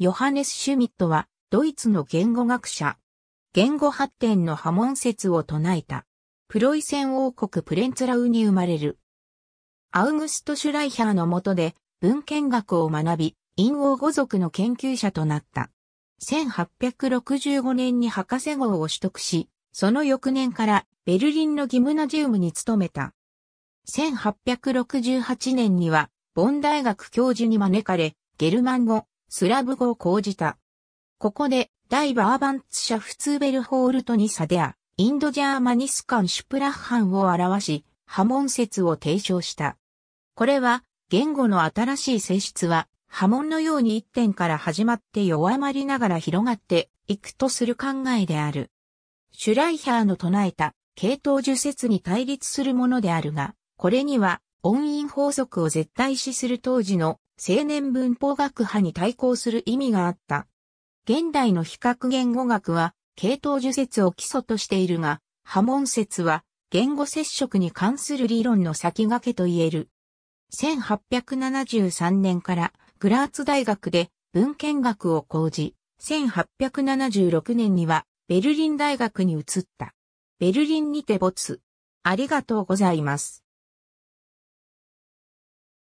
ヨハネス・シュミットは、ドイツの言語学者。言語発展の波紋説を唱えた。プロイセン王国プレンツラウに生まれる。アウグスト・シュライヒャーの下で文献学を学び、陰王語族の研究者となった。1865年に博士号を取得し、その翌年からベルリンのギムナジウムに勤めた。1868年には、ボン大学教授に招かれ、ゲルマン語、スラブ語を講じた。ここで、大バーバンツ社ツーベルホールトニサデア、インドジャーマニスカンシュプラッハンを表し、波紋説を提唱した。これは、言語の新しい性質は、波紋のように一点から始まって弱まりながら広がっていくとする考えである。シュライハーの唱えた系統樹説に対立するものであるが、これには音韻法則を絶対視する当時の青年文法学派に対抗する意味があった。現代の比較言語学は、系統樹説を基礎としているが、波紋説は、言語接触に関する理論の先駆けと言える。1873年からグラーツ大学で文献学を講じ、1876年にはベルリン大学に移った。ベルリンにて没。ありがとうございます。